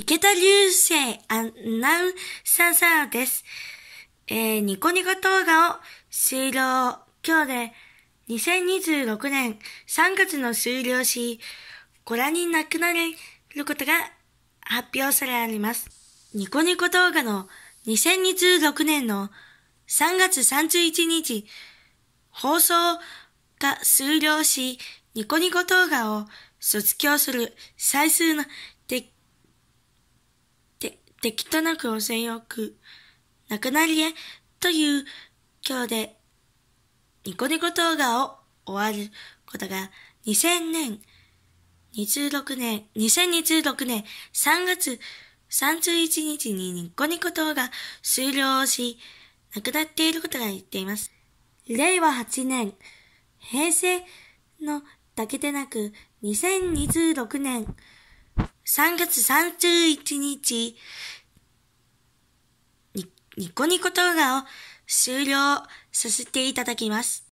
池田流星アナウンサーサんです。えー、ニコニコ動画を終了。今日で2026年3月の終了し、ご覧になくなれることが発表されあります。ニコニコ動画の2026年の3月31日、放送が終了し、ニコニコ動画を卒業する最数の敵となく汚染よく、なくなりへ、という今日で、ニコニコ動画を終わることが、2000年、26年、2026年3月31日にニコニコ動画終了し、亡くなっていることが言っています。令和8年、平成のだけでなく、2026年、3月31日、ニコニコ動画を終了させていただきます。